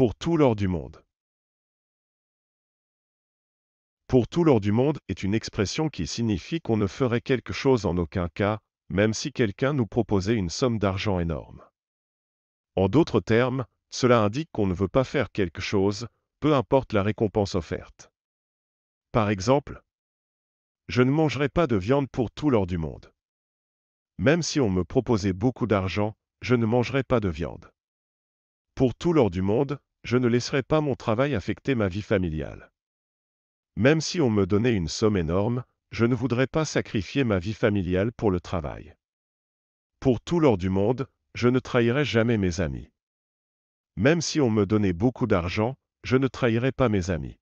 Pour tout l'or du monde. Pour tout l'or du monde est une expression qui signifie qu'on ne ferait quelque chose en aucun cas, même si quelqu'un nous proposait une somme d'argent énorme. En d'autres termes, cela indique qu'on ne veut pas faire quelque chose, peu importe la récompense offerte. Par exemple, je ne mangerai pas de viande pour tout l'or du monde. Même si on me proposait beaucoup d'argent, je ne mangerai pas de viande. Pour tout l'or du monde, je ne laisserai pas mon travail affecter ma vie familiale. Même si on me donnait une somme énorme, je ne voudrais pas sacrifier ma vie familiale pour le travail. Pour tout l'or du monde, je ne trahirai jamais mes amis. Même si on me donnait beaucoup d'argent, je ne trahirai pas mes amis.